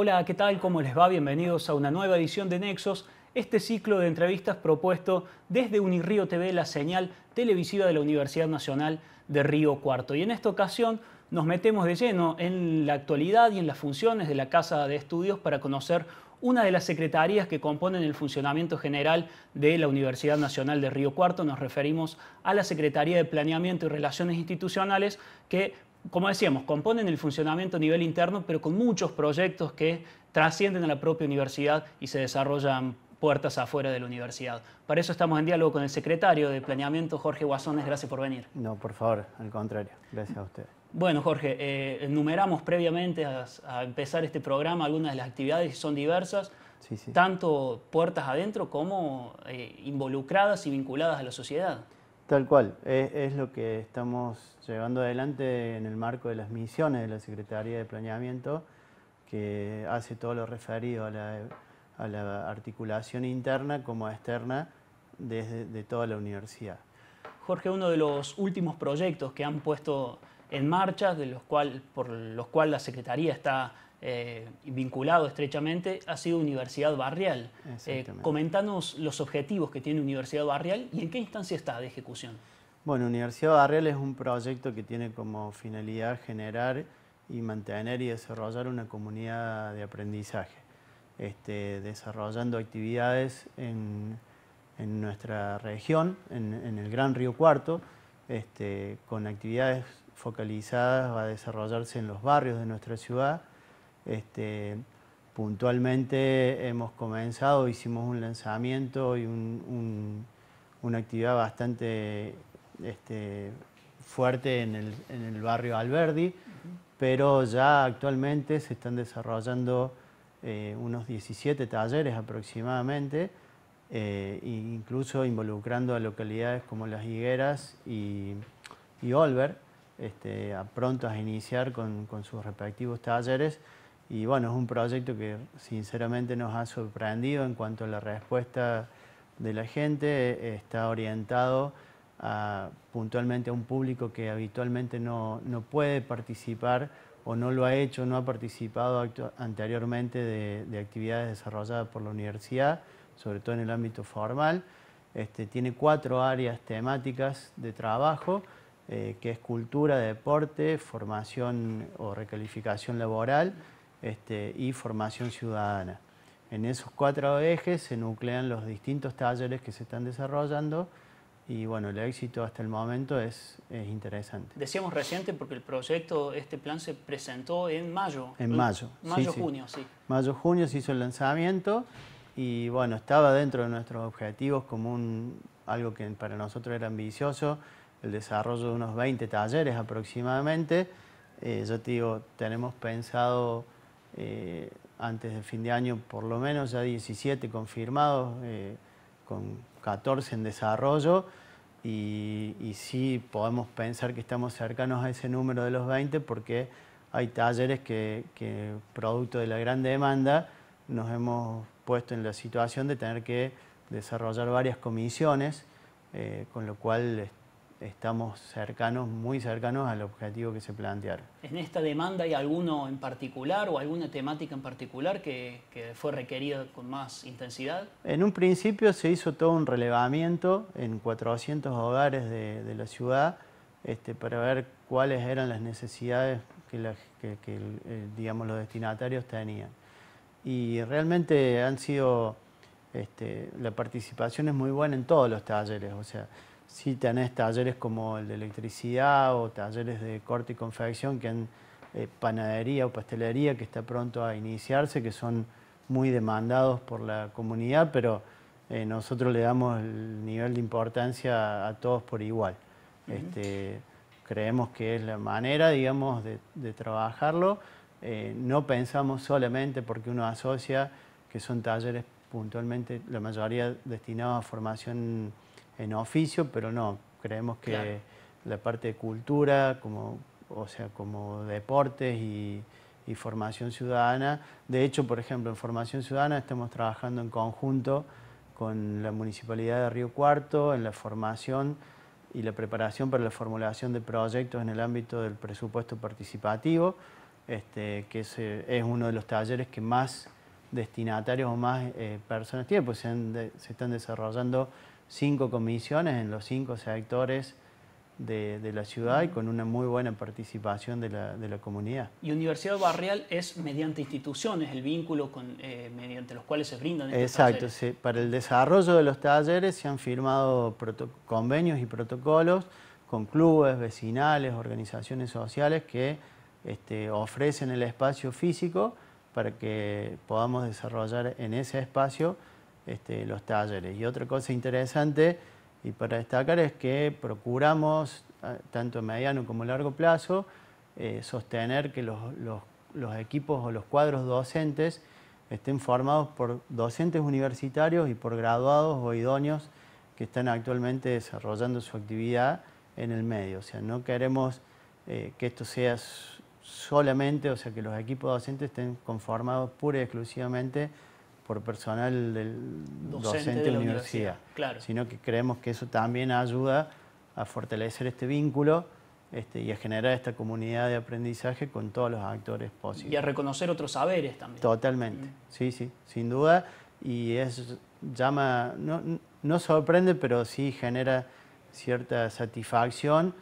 Hola, ¿qué tal? ¿Cómo les va? Bienvenidos a una nueva edición de Nexos, este ciclo de entrevistas propuesto desde Unirío TV, la señal televisiva de la Universidad Nacional de Río Cuarto. Y en esta ocasión nos metemos de lleno en la actualidad y en las funciones de la Casa de Estudios para conocer una de las secretarías que componen el funcionamiento general de la Universidad Nacional de Río Cuarto. Nos referimos a la Secretaría de Planeamiento y Relaciones Institucionales, que como decíamos, componen el funcionamiento a nivel interno, pero con muchos proyectos que trascienden a la propia universidad y se desarrollan puertas afuera de la universidad. Para eso estamos en diálogo con el secretario de Planeamiento, Jorge Guasones. Gracias por venir. No, por favor, al contrario. Gracias a usted. Bueno, Jorge, eh, enumeramos previamente a, empezar este programa algunas de las actividades que son diversas, tanto puertas adentro como eh, involucradas y vinculadas a la sociedad. Tal cual, es, lo que estamos llevando adelante en el marco de las misiones de la Secretaría de Planeamiento, que hace todo lo referido a la, articulación interna como externa desde de toda la universidad. Jorge, uno de los últimos proyectos que han puesto en marcha, de los cual, por los cuales la Secretaría está eh, vinculado estrechamente, ha sido Universidad Barrial. Eh, comentanos los objetivos que tiene Universidad Barrial y en qué instancia está de ejecución. Bueno, Universidad Barrial es un proyecto que tiene como finalidad generar y mantener y desarrollar una comunidad de aprendizaje, este, desarrollando actividades en, nuestra región, en, el Gran Río Cuarto, este, con actividades focalizadas a desarrollarse en los barrios de nuestra ciudad, este, puntualmente hemos comenzado, hicimos un lanzamiento y una actividad bastante este, fuerte en el, barrio Alberdi, pero ya actualmente se están desarrollando eh, unos 17 talleres aproximadamente, eh, e incluso involucrando a localidades como Las Higueras y, Olver, este, a pronto a iniciar con sus respectivos talleres. Y bueno, es un proyecto que sinceramente nos ha sorprendido en cuanto a la respuesta de la gente. Está orientado puntualmente a un público que habitualmente no, puede participar o no lo ha hecho, no ha participado anteriormente de, actividades desarrolladas por la universidad, sobre todo en el ámbito formal. Este, tiene cuatro áreas temáticas de trabajo, eh, que es cultura, deporte, formación o recalificación laboral, este, y formación ciudadana. En esos cuatro ejes se nuclean los distintos talleres que se están desarrollando y bueno, el éxito hasta el momento es, es, interesante. Decíamos reciente porque el proyecto, este plan se presentó en mayo. En mayo. Mayo-junio, sí, Mayo-junio se hizo el lanzamiento y bueno, estaba dentro de nuestros objetivos como un, algo que para nosotros era ambicioso, el desarrollo de unos 20 talleres aproximadamente. Eh, yo te digo, tenemos pensado eh, antes de fin de año por lo menos ya 17 confirmados, eh, con 14 en desarrollo, y, sí podemos pensar que estamos cercanos a ese número de los 20 porque hay talleres que, producto de la gran demanda, nos hemos puesto en la situación de tener que desarrollar varias comisiones, eh, con lo cual estamos cercanos, muy cercanos al objetivo que se plantearon. ¿En esta demanda hay alguno en particular o alguna temática en particular que, fue requerida con más intensidad? En un principio se hizo todo un relevamiento en 400 hogares de, la ciudad este, para ver cuáles eran las necesidades que, eh, digamos, los destinatarios tenían. Y realmente han sido... Este, la participación es muy buena en todos los talleres, o sea, sí tenés talleres como el de electricidad o talleres de corte y confección que en eh, panadería o pastelería que está pronto a iniciarse, que son muy demandados por la comunidad, pero eh, nosotros le damos el nivel de importancia a, todos por igual. Este, creemos que es la manera, digamos, de, trabajarlo. Eh, no pensamos solamente porque uno asocia que son talleres puntualmente, la mayoría destinados a formación en oficio, pero no, creemos que la parte de cultura, como, o sea, como deportes y, formación ciudadana, de hecho, por ejemplo, en formación ciudadana estamos trabajando en conjunto con la Municipalidad de Río Cuarto en la formación y la preparación para la formulación de proyectos en el ámbito del presupuesto participativo, este, que es, eh, uno de los talleres que más destinatarios o más eh, personas tienen, pues se están desarrollando cinco comisiones en los cinco sectores de, la ciudad y con una muy buena participación de la, comunidad. Y Universidad Barrial es mediante instituciones el vínculo con, eh, mediante los cuales se brindan estos Exacto, talleres. Sí. para el desarrollo de los talleres se han firmado convenios y protocolos con clubes, vecinales, organizaciones sociales que este, ofrecen el espacio físico para que podamos desarrollar en ese espacio este, los talleres. Y otra cosa interesante y para destacar es que procuramos, ah, tanto a mediano como a largo plazo, eh, sostener que los, equipos o los cuadros docentes estén formados por docentes universitarios y por graduados o idóneos que están actualmente desarrollando su actividad en el medio. O sea, no queremos eh, que esto sea solamente, o sea, que los equipos docentes estén conformados pura y exclusivamente por personal del docente, de la universidad, claro. sino que creemos que eso también ayuda a fortalecer este vínculo este, y a generar esta comunidad de aprendizaje con todos los actores posibles. Y a reconocer otros saberes también. Totalmente, mm. sí, sí, sin duda. Y es, llama, no, sorprende, pero sí genera cierta satisfacción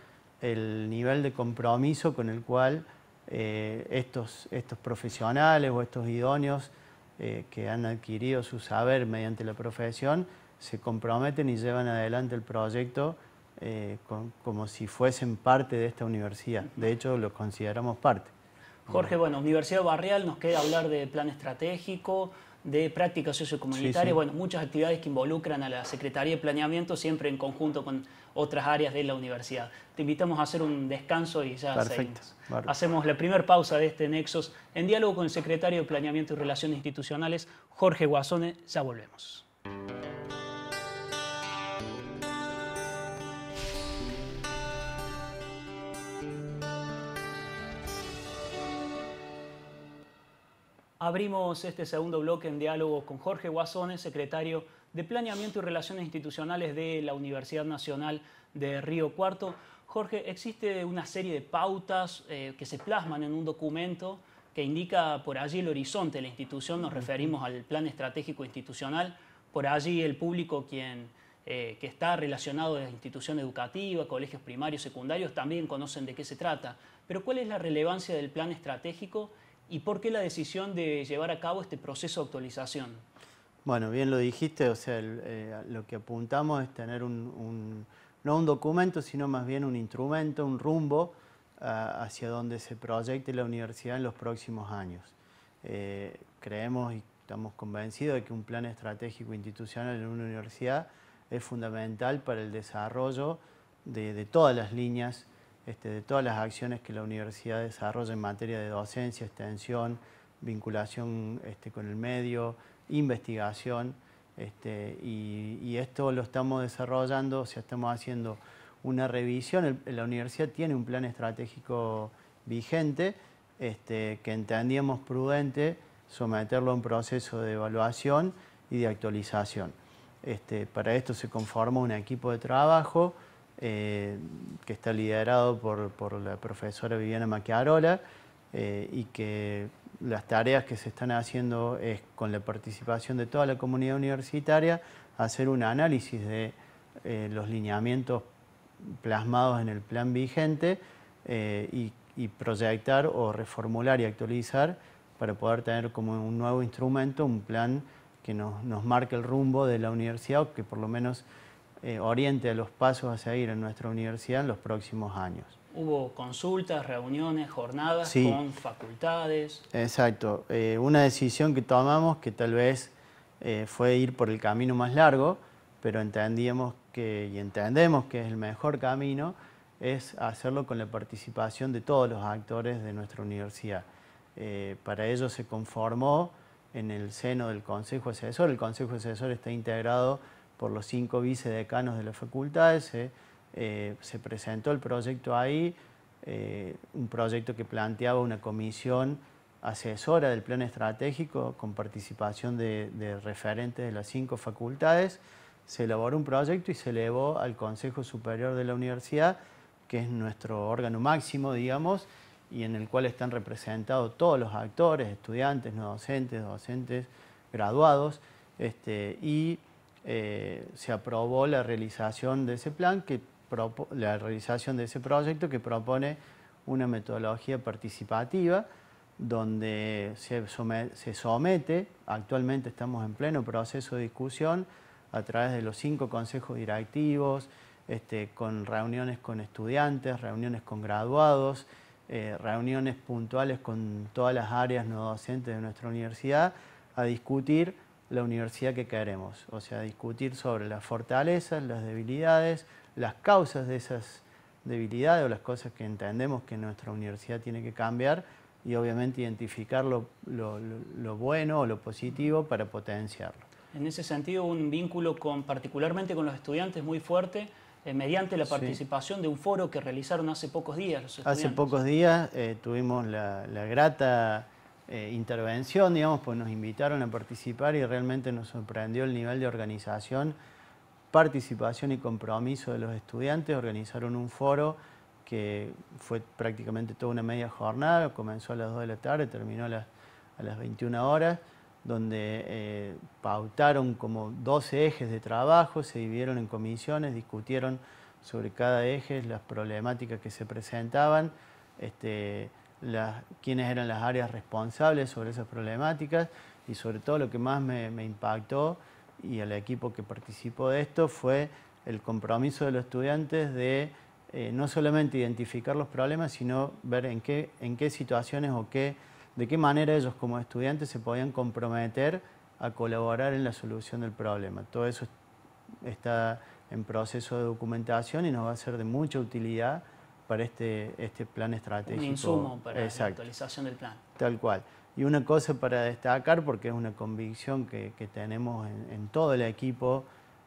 el nivel de compromiso con el cual eh, estos, estos profesionales o estos idóneos eh, que han adquirido su saber mediante la profesión se comprometen y llevan adelante el proyecto eh, como si fuesen parte de esta universidad. De hecho, los consideramos parte. Jorge, bueno, Universidad Barrial, nos queda hablar de plan estratégico, de prácticas sociocomunitarias, bueno, muchas actividades que involucran a la Secretaría de Planeamiento siempre en conjunto con otras áreas de la universidad. Te invitamos a hacer un descanso y ya Perfecto, Hacemos la primera pausa de este Nexos en diálogo con el Secretario de Planeamiento y Relaciones Institucionales, Jorge Guasone. Ya volvemos. Abrimos este segundo bloque en diálogo con Jorge Guasones, secretario de Planeamiento y Relaciones Institucionales de la Universidad Nacional de Río Cuarto. Jorge, existe una serie de pautas eh, que se plasman en un documento que indica por allí el horizonte de la institución, nos referimos al plan estratégico institucional, por allí el público eh, que está relacionado a la institución educativa, colegios primarios, secundarios, también conocen de qué se trata. Pero ¿cuál es la relevancia del plan estratégico ¿Y por qué la decisión de llevar a cabo este proceso de actualización? Bueno, bien lo dijiste, o sea, eh, lo que apuntamos es tener un, no un documento, sino más bien un instrumento, un rumbo ah, hacia donde se proyecte la universidad en los próximos años. Eh, creemos y estamos convencidos de que un plan estratégico institucional en una universidad es fundamental para el desarrollo de todas las líneas este, de todas las acciones que la universidad desarrolla en materia de docencia, extensión, vinculación este, con el medio, investigación, este, y, esto lo estamos desarrollando, o sea, estamos haciendo una revisión. la universidad tiene un plan estratégico vigente que entendíamos prudente someterlo a un proceso de evaluación y de actualización. para esto se conformó un equipo de trabajo eh, que está liderado por, la profesora Viviana Maquiarola, eh, y que las tareas que se están haciendo es con la participación de toda la comunidad universitaria hacer un análisis de eh, los lineamientos plasmados en el plan vigente y, proyectar o reformular y actualizar para poder tener como un nuevo instrumento, un plan que nos, nos marque el rumbo de la universidad o que por lo menos eh, oriente a los pasos a seguir en nuestra universidad en los próximos años. Hubo consultas, reuniones, jornadas con facultades. Exacto. Eh, una decisión que tomamos que tal vez eh, fue ir por el camino más largo, pero entendíamos que, y entendemos que es el mejor camino, es hacerlo con la participación de todos los actores de nuestra universidad. para ello se conformó en el seno del Consejo Asesor. El Consejo Asesor está integrado por los cinco vicedecanos de las facultades, se, eh, presentó el proyecto ahí, eh, un proyecto que planteaba una comisión asesora del plan estratégico con participación de, referentes de las cinco facultades, se elaboró un proyecto y se elevó al Consejo Superior de la Universidad, que es nuestro órgano máximo, digamos, y en el cual están representados todos los actores, estudiantes, no docentes, docentes, graduados, este, y eh, se aprobó la realización de ese plan, que la realización de ese proyecto que propone una metodología participativa donde se, somete, actualmente estamos en pleno proceso de discusión a través de los cinco consejos directivos, este, con reuniones con estudiantes, reuniones con graduados, eh, reuniones puntuales con todas las áreas no docentes de nuestra universidad, a discutir la universidad que queremos, o sea, discutir sobre las fortalezas, las debilidades, las causas de esas debilidades o las cosas que entendemos que nuestra universidad tiene que cambiar y obviamente identificar lo, bueno o lo positivo para potenciarlo. En ese sentido, un vínculo particularmente con los estudiantes muy fuerte eh, mediante la participación de un foro que realizaron hace pocos días los estudiantes. Hace pocos días eh, tuvimos la grata eh, intervención, digamos, pues nos invitaron a participar y realmente nos sorprendió el nivel de organización, participación y compromiso de los estudiantes. Organizaron un foro que fue prácticamente toda una media jornada, comenzó a las 2 de la tarde, terminó a las, a las 21 horas, donde eh, pautaron como 12 ejes de trabajo, se dividieron en comisiones, discutieron sobre cada eje las problemáticas que se presentaban. Este, quiénes eran las áreas responsables sobre esas problemáticas y sobre todo lo que más me, impactó y al equipo que participó de esto fue el compromiso de los estudiantes de eh, no solamente identificar los problemas, sino ver en qué, en qué situaciones o qué, de qué manera ellos como estudiantes se podían comprometer a colaborar en la solución del problema. Todo eso está en proceso de documentación y nos va a ser de mucha utilidad para este, este plan estratégico. Un insumo para la actualización del plan. Tal cual. Y una cosa para destacar, porque es una convicción que, tenemos en, todo el equipo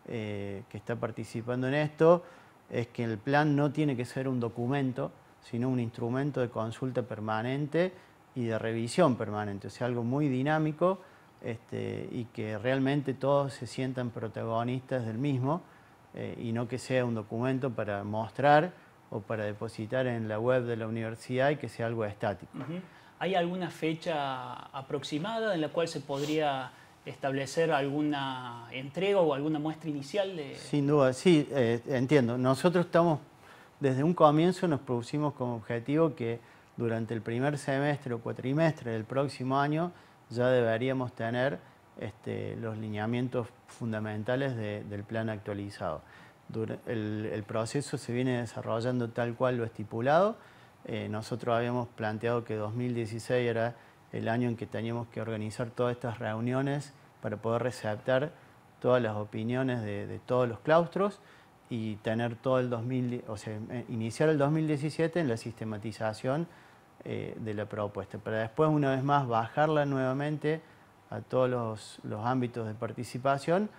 eh, que está participando en esto, es que el plan no tiene que ser un documento, sino un instrumento de consulta permanente y de revisión permanente, o sea, algo muy dinámico este, y que realmente todos se sientan protagonistas del mismo eh, y no que sea un documento para mostrar o para depositar en la web de la universidad y que sea algo estático. ¿Hay alguna fecha aproximada en la cual se podría establecer alguna entrega o alguna muestra inicial? De... Sin duda, sí, eh, entiendo. Nosotros estamos, desde un comienzo nos producimos como objetivo que durante el primer semestre o cuatrimestre del próximo año ya deberíamos tener este, los lineamientos fundamentales del plan actualizado el, proceso se viene desarrollando tal cual lo estipulado. Eh, nosotros habíamos planteado que 2016 era el año en que teníamos que organizar todas estas reuniones para poder receptar todas las opiniones de, todos los claustros y tener todo el o eh, iniciar el 2017 en la sistematización eh, de la propuesta, para después una vez más bajarla nuevamente a todos los ámbitos de participación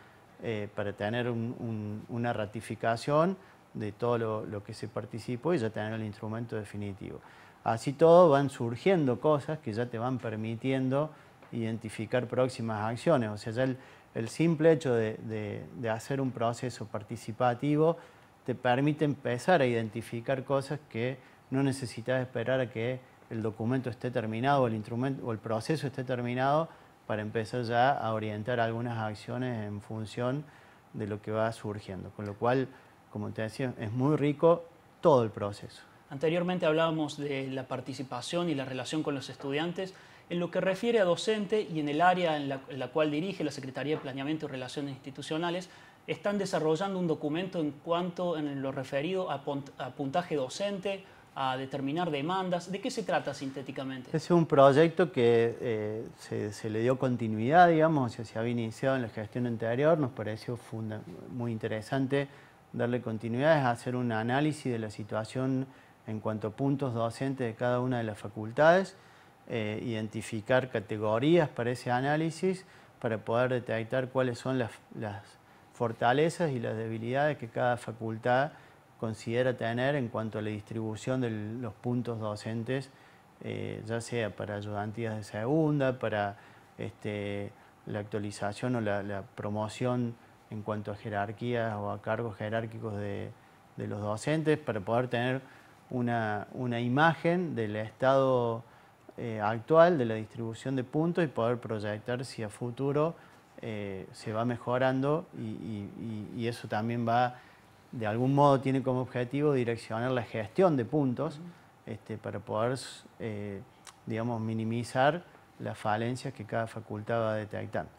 eh, para tener una ratificación de todo lo, que se participó y ya tener el instrumento definitivo. Así todo van surgiendo cosas que ya te van permitiendo identificar próximas acciones. O sea, ya el, simple hecho de, hacer un proceso participativo te permite empezar a identificar cosas que no necesitas esperar a que el documento esté terminado, el instrumento o el proceso esté terminado para empezar ya a orientar algunas acciones en función de lo que va surgiendo. Con lo cual, como te decía, es muy rico todo el proceso. Anteriormente hablábamos de la participación y la relación con los estudiantes. En lo que refiere a docente y en el área en la, cual dirige la Secretaría de Planeamiento y Relaciones Institucionales, están desarrollando un documento en cuanto en lo referido a puntaje docente, a determinar demandas. ¿De qué se trata sintéticamente? Es un proyecto que eh, se, le dio continuidad, digamos, o sea, se había iniciado en la gestión anterior, nos pareció muy interesante darle continuidad, es hacer un análisis de la situación en cuanto a puntos docentes de cada una de las facultades, eh, identificar categorías para ese análisis, para poder detectar cuáles son las fortalezas y las debilidades que cada facultad considera tener en cuanto a la distribución de los puntos docentes, eh, ya sea para ayudantías de segunda, para este, la actualización o la, promoción en cuanto a jerarquías o a cargos jerárquicos de, los docentes, para poder tener una, imagen del estado eh, actual de la distribución de puntos y poder proyectar si a futuro eh, se va mejorando y eso también va de algún modo tiene como objetivo direccionar la gestión de puntos este, para poder, eh, digamos, minimizar las falencias que cada facultad va detectando.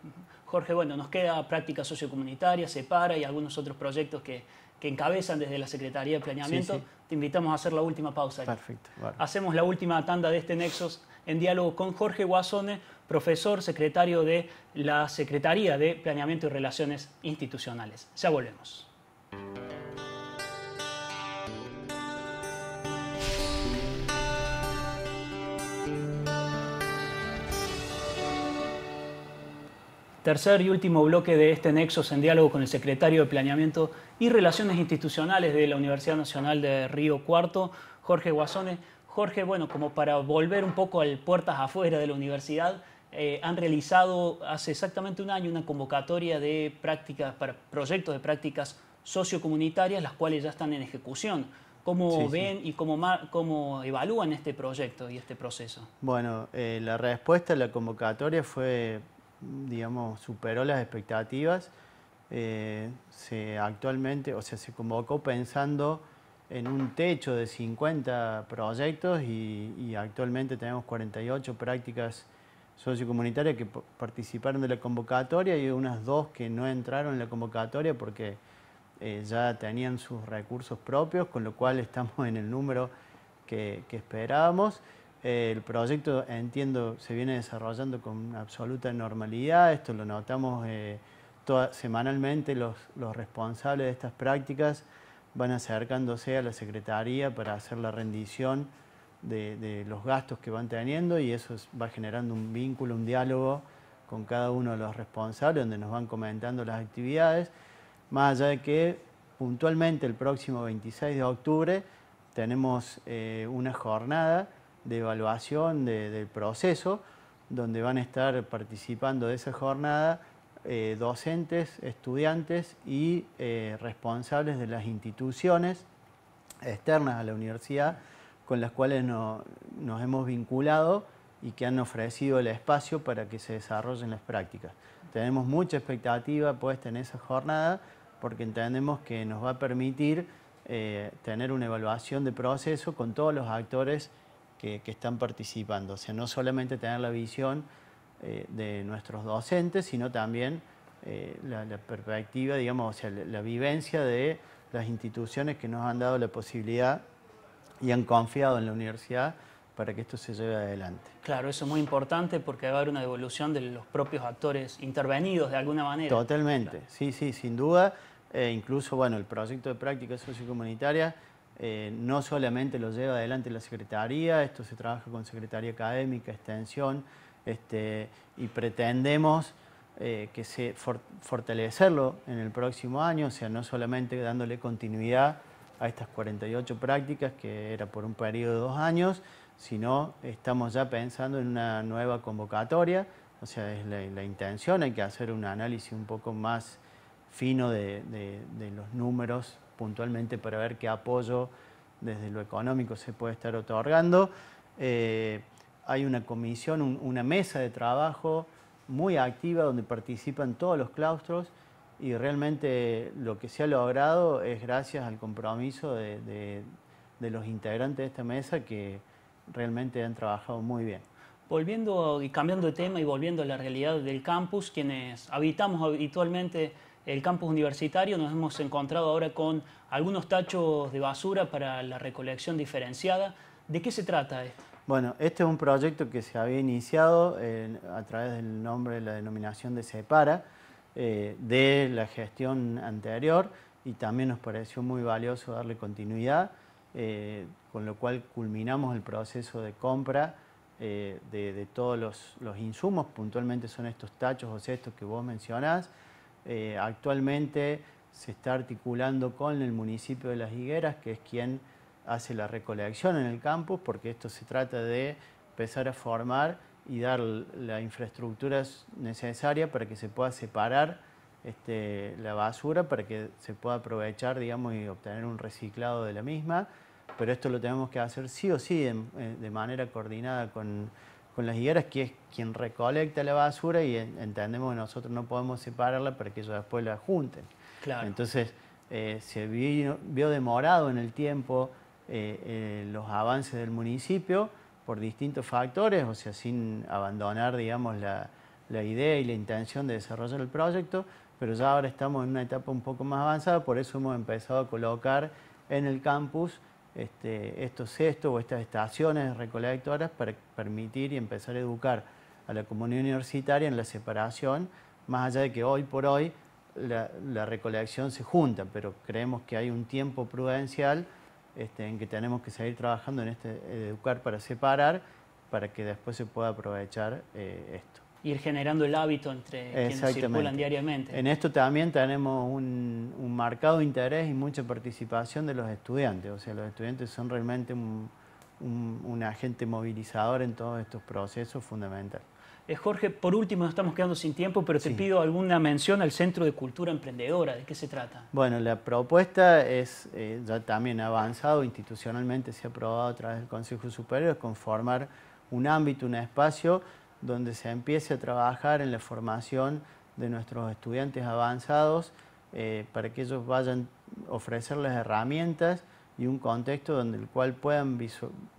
Jorge, bueno, nos queda práctica sociocomunitaria, SEPARA y algunos otros proyectos que, encabezan desde la Secretaría de Planeamiento. Te invitamos a hacer la última pausa. Perfecto. Hacemos la última tanda de este Nexos en diálogo con Jorge Guasone, profesor secretario de la Secretaría de Planeamiento y Relaciones Institucionales. Ya volvemos. tercer y último bloque de este Nexos en diálogo con el secretario de Planeamiento y Relaciones Institucionales de la Universidad Nacional de Río Cuarto, Jorge Guasones. Jorge, bueno, como para volver un poco al puertas afuera de la universidad, eh, han realizado hace exactamente un año una convocatoria de prácticas para proyectos de prácticas sociocomunitarias, las cuales ya están en ejecución. ¿Cómo ven y cómo, evalúan este proyecto y este proceso? Bueno, eh, la respuesta a la convocatoria fue digamos, superó las expectativas. Eh, se actualmente, o sea, se convocó pensando en un techo de 50 proyectos y, actualmente tenemos 48 prácticas sociocomunitarias que participaron de la convocatoria y unas dos que no entraron en la convocatoria porque eh, ya tenían sus recursos propios, con lo cual estamos en el número que esperábamos. El proyecto, entiendo, se viene desarrollando con absoluta normalidad, esto lo notamos eh, semanalmente, los, responsables de estas prácticas van acercándose a la Secretaría para hacer la rendición de, los gastos que van teniendo y eso va generando un vínculo, un diálogo con cada uno de los responsables, donde nos van comentando las actividades, más allá de que puntualmente el próximo 26 de octubre tenemos eh, una jornada de evaluación del proceso, donde van a estar participando de esa jornada eh, docentes, estudiantes y eh, responsables de las instituciones externas a la universidad con las cuales nos hemos vinculado y que han ofrecido el espacio para que se desarrollen las prácticas. Tenemos mucha expectativa puesta en esa jornada porque entendemos que nos va a permitir eh, tener una evaluación de proceso con todos los actores que, están participando. O sea, no solamente tener la visión eh, de nuestros docentes, sino también eh, la, perspectiva, digamos, o sea, la, vivencia de las instituciones que nos han dado la posibilidad y han confiado en la universidad para que esto se lleve adelante. Claro, eso es muy importante porque va a haber una devolución de los propios actores intervenidos de alguna manera. Totalmente, sí, sí, sin duda. Eh, incluso, bueno, el proyecto de prácticas sociocomunitaria eh, no solamente lo lleva adelante la Secretaría, esto se trabaja con Secretaría Académica, Extensión, este, y pretendemos eh, que se fortalecerlo en el próximo año, o sea, no solamente dándole continuidad a estas 48 prácticas, que era por un periodo de dos años, sino estamos ya pensando en una nueva convocatoria, o sea, es la, intención, hay que hacer un análisis un poco más fino de, de los números puntualmente para ver qué apoyo desde lo económico se puede estar otorgando. Eh, hay una comisión, una mesa de trabajo muy activa donde participan todos los claustros y realmente lo que se ha logrado es gracias al compromiso de, de los integrantes de esta mesa que realmente han trabajado muy bien. Volviendo y cambiando de tema y volviendo a la realidad del campus, quienes habitamos habitualmente el campus universitario nos hemos encontrado ahora con algunos tachos de basura para la recolección diferenciada. ¿De qué se trata esto? Bueno, este es un proyecto que se había iniciado a través del nombre de la denominación de Separa, eh, de la gestión anterior, y también nos pareció muy valioso darle continuidad, eh, con lo cual culminamos el proceso de compra eh, de, todos los, los insumos, puntualmente son estos tachos o cestos que vos mencionás, eh, actualmente se está articulando con el municipio de Las Higueras, que es quien hace la recolección en el campus, porque esto se trata de empezar a formar y dar la infraestructura necesaria para que se pueda separar este, la basura, para que se pueda aprovechar digamos, y obtener un reciclado de la misma. Pero esto lo tenemos que hacer sí o sí eh, de manera coordinada con, con las higueras, que es quien recolecta la basura y entendemos que nosotros no podemos separarla para que ellos después la junten. Claro. Entonces, eh, se vio, demorado en el tiempo eh, eh, los avances del municipio por distintos factores, o sea, sin abandonar, digamos, la, la idea y la intención de desarrollar el proyecto, pero ya ahora estamos en una etapa un poco más avanzada, por eso hemos empezado a colocar en el campus este, estos gestos o estas estaciones recolectoras para permitir y empezar a educar a la comunidad universitaria en la separación, más allá de que hoy por hoy la, recolección se junta, pero creemos que hay un tiempo prudencial este, en que tenemos que seguir trabajando en este educar para separar para que después se pueda aprovechar eh, esto ir generando el hábito entre quienes circulan diariamente. En esto también tenemos un, marcado interés y mucha participación de los estudiantes. O sea, los estudiantes son realmente un, agente movilizador en todos estos procesos fundamentales. Eh, Jorge, por último, nos estamos quedando sin tiempo, pero te pido alguna mención al Centro de Cultura Emprendedora. ¿De qué se trata? Bueno, la propuesta es, eh, ya también ha avanzado, institucionalmente se ha aprobado a través del Consejo Superior, es conformar un ámbito, un espacio donde se empiece a trabajar en la formación de nuestros estudiantes avanzados eh, para que ellos vayan a ofrecerles herramientas y un contexto donde el cual puedan,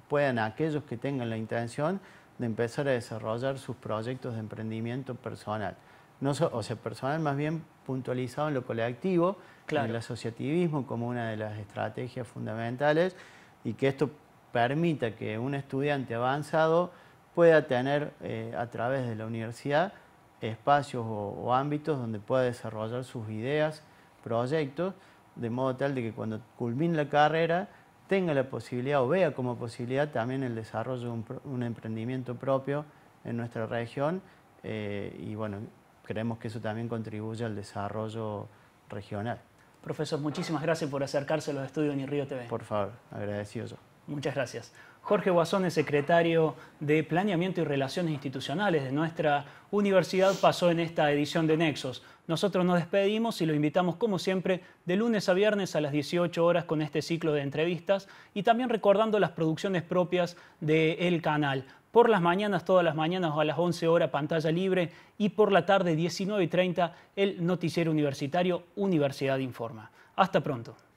puedan aquellos que tengan la intención de empezar a desarrollar sus proyectos de emprendimiento personal. No o sea, personal más bien puntualizado en lo colectivo, en el asociativismo como una de las estrategias fundamentales y que esto permita que un estudiante avanzado pueda tener eh, a través de la universidad espacios o, ámbitos donde pueda desarrollar sus ideas, proyectos, de modo tal de que cuando culmine la carrera tenga la posibilidad o vea como posibilidad también el desarrollo de un, emprendimiento propio en nuestra región eh, y bueno, creemos que eso también contribuye al desarrollo regional. Profesor, muchísimas gracias por acercarse a los estudios en Río TV. Por favor, agradecido yo. Muchas gracias. Jorge Guasón secretario de Planeamiento y Relaciones Institucionales de nuestra universidad, pasó en esta edición de Nexos. Nosotros nos despedimos y lo invitamos, como siempre, de lunes a viernes a las 18 horas con este ciclo de entrevistas y también recordando las producciones propias del canal. Por las mañanas, todas las mañanas a las 11 horas, pantalla libre y por la tarde, 19 y 30, el noticiero universitario Universidad Informa. Hasta pronto.